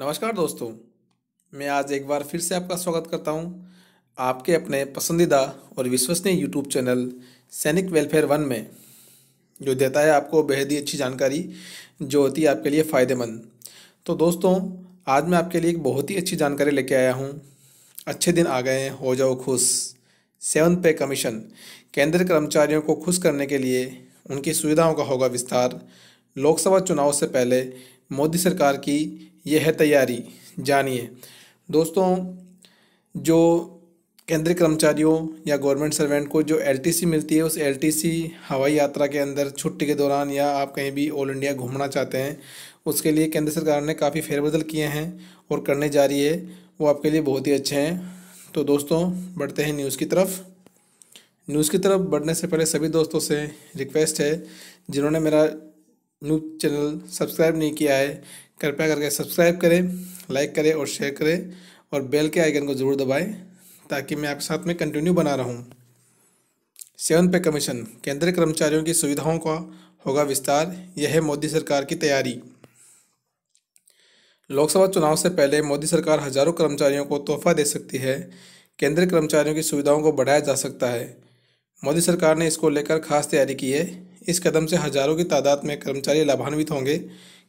नमस्कार दोस्तों मैं आज एक बार फिर से आपका स्वागत करता हूं आपके अपने पसंदीदा और विश्वसनीय YouTube channel Sainik welfare one में जो देता है आपको बेहद ही अच्छी जानकारी जो होती है आपके लिए फ़ायदेमंद तो दोस्तों आज मैं आपके लिए एक बहुत ही अच्छी जानकारी लेके आया हूँ अच्छे दिन आ गए हैं हो जाओ खुश सेवन पे कमीशन केंद्र कर्मचारियों को खुश करने के लिए उनकी सुविधाओं का होगा विस्तार लोकसभा चुनाव से पहले मोदी सरकार की यह है तैयारी जानिए दोस्तों जो केंद्रीय कर्मचारियों या गवर्नमेंट सर्वेंट को जो एलटीसी मिलती है उस एलटीसी हवाई यात्रा के अंदर छुट्टी के दौरान या आप कहीं भी ऑल इंडिया घूमना चाहते हैं उसके लिए केंद्र सरकार ने काफ़ी फेरबदल किए हैं और करने जा रही है वो आपके लिए बहुत ही अच्छे हैं तो दोस्तों बढ़ते हैं न्यूज़ की तरफ न्यूज़ की तरफ बढ़ने से पहले सभी दोस्तों से रिक्वेस्ट है जिन्होंने मेरा न्यूज चैनल सब्सक्राइब नहीं किया है कृपया करके सब्सक्राइब करें लाइक करें और शेयर करें और बेल के आइकन को ज़रूर दबाएं ताकि मैं आपके साथ में कंटिन्यू बना रहूं। सेवन पे कमीशन केंद्रीय कर्मचारियों की सुविधाओं का होगा विस्तार यह है मोदी सरकार की तैयारी लोकसभा चुनाव से पहले मोदी सरकार हजारों कर्मचारियों को तोहफा दे सकती है केंद्रीय कर्मचारियों की सुविधाओं को बढ़ाया जा सकता है मोदी सरकार ने इसको लेकर खास तैयारी की है इस कदम से हजारों की तादाद में कर्मचारी लाभान्वित होंगे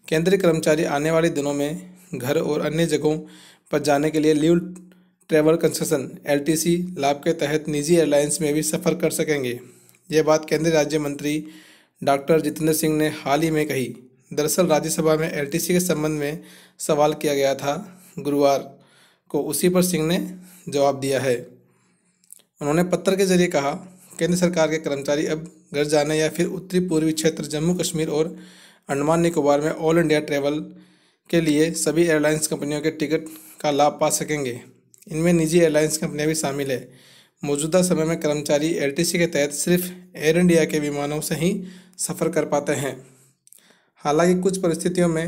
केंद्रीय कर्मचारी आने वाले दिनों में घर और अन्य जगहों पर जाने के लिए लीव ट्रेवल कंसेशन एल लाभ के तहत निजी एयरलाइंस में भी सफ़र कर सकेंगे यह बात केंद्रीय राज्य मंत्री डॉक्टर जितेंद्र सिंह ने हाल ही में कही दरअसल राज्यसभा में एल के संबंध में सवाल किया गया था गुरुवार को उसी पर सिंह ने जवाब दिया है उन्होंने पत्र के जरिए कहा केंद्र सरकार के कर्मचारी अब घर जाने या फिर उत्तरी पूर्वी क्षेत्र जम्मू कश्मीर और अंडमान निकोबार में ऑल इंडिया ट्रैवल के लिए सभी एयरलाइंस कंपनियों के टिकट का लाभ पा सकेंगे इनमें निजी एयरलाइंस कंपनियां भी शामिल है मौजूदा समय में कर्मचारी एल के तहत सिर्फ एयर इंडिया के विमानों से ही सफ़र कर पाते हैं हालांकि कुछ परिस्थितियों में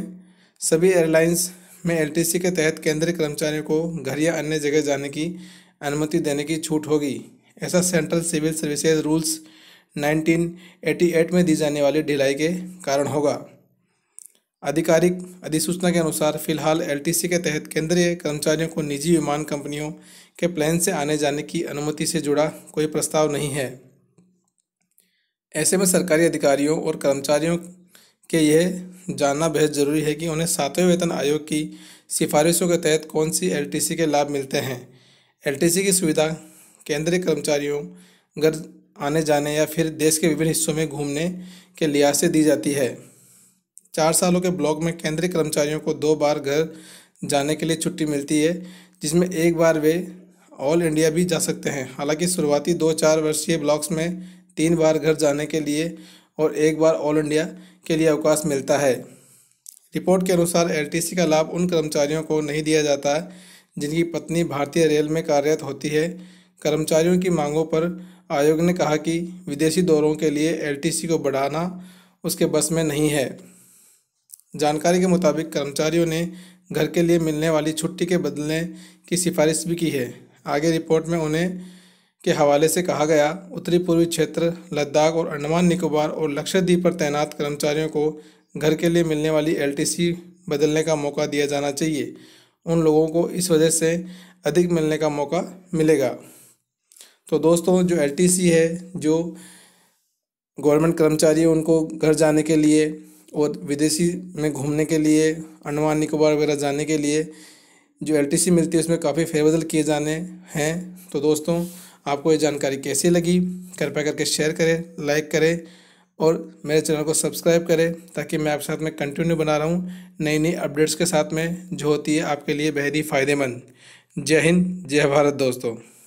सभी एयरलाइंस में एल के तहत केंद्रीय कर्मचारियों को घर या अन्य जगह जाने की अनुमति देने की छूट होगी ऐसा सेंट्रल सिविल सर्विसेज रूल्स 1988 में दी जाने वाली ढिलाई के कारण होगा आधिकारिक अधिसूचना के अनुसार फिलहाल एलटीसी के तहत केंद्रीय कर्मचारियों को निजी विमान कंपनियों के प्लेन से आने जाने की अनुमति से जुड़ा कोई प्रस्ताव नहीं है ऐसे में सरकारी अधिकारियों और कर्मचारियों के यह जानना बेहद ज़रूरी है कि उन्हें सातवें वेतन आयोग की सिफारिशों के तहत कौन सी एलटीसी के लाभ मिलते हैं एलटीसी की सुविधा केंद्रीय कर्मचारियों घर आने जाने या फिर देश के विभिन्न हिस्सों में घूमने के लिहाज से दी जाती है चार सालों के ब्लॉक में केंद्रीय कर्मचारियों को दो बार घर जाने के लिए छुट्टी मिलती है जिसमें एक बार वे ऑल इंडिया भी जा सकते हैं हालांकि शुरुआती दो चार वर्षीय ब्लॉक्स में तीन बार घर जाने के लिए और एक बार ऑल इंडिया के लिए अवकाश मिलता है रिपोर्ट के अनुसार एल का लाभ उन कर्मचारियों को नहीं दिया जाता है जिनकी पत्नी भारतीय रेल में कार्यरत होती है कर्मचारियों की मांगों पर आयोग ने कहा कि विदेशी दौरों के लिए एलटीसी को बढ़ाना उसके बस में नहीं है जानकारी के मुताबिक कर्मचारियों ने घर के लिए मिलने वाली छुट्टी के बदलने की सिफारिश भी की है आगे रिपोर्ट में उन्हें के हवाले से कहा गया उत्तरी पूर्वी क्षेत्र लद्दाख और अंडमान निकोबार और लक्षद्वीप पर तैनात कर्मचारियों को घर के लिए मिलने वाली एल बदलने का मौका दिया जाना चाहिए उन लोगों को इस वजह से अधिक मिलने का मौका मिलेगा तो दोस्तों जो एल है जो गवर्नमेंट कर्मचारी है उनको घर जाने के लिए और विदेशी में घूमने के लिए अंडमान निकोबार वगैरह जाने के लिए जो एल मिलती है उसमें काफ़ी फेरबदल किए जाने हैं तो दोस्तों आपको ये जानकारी कैसी लगी कृपया करके शेयर करें लाइक करें और मेरे चैनल को सब्सक्राइब करें ताकि मैं आपके साथ में कंटिन्यू बना रहा हूँ नई नई अपडेट्स के साथ में जो होती है आपके लिए बेहद ही फ़ायदेमंद जय हिंद जय भारत दोस्तों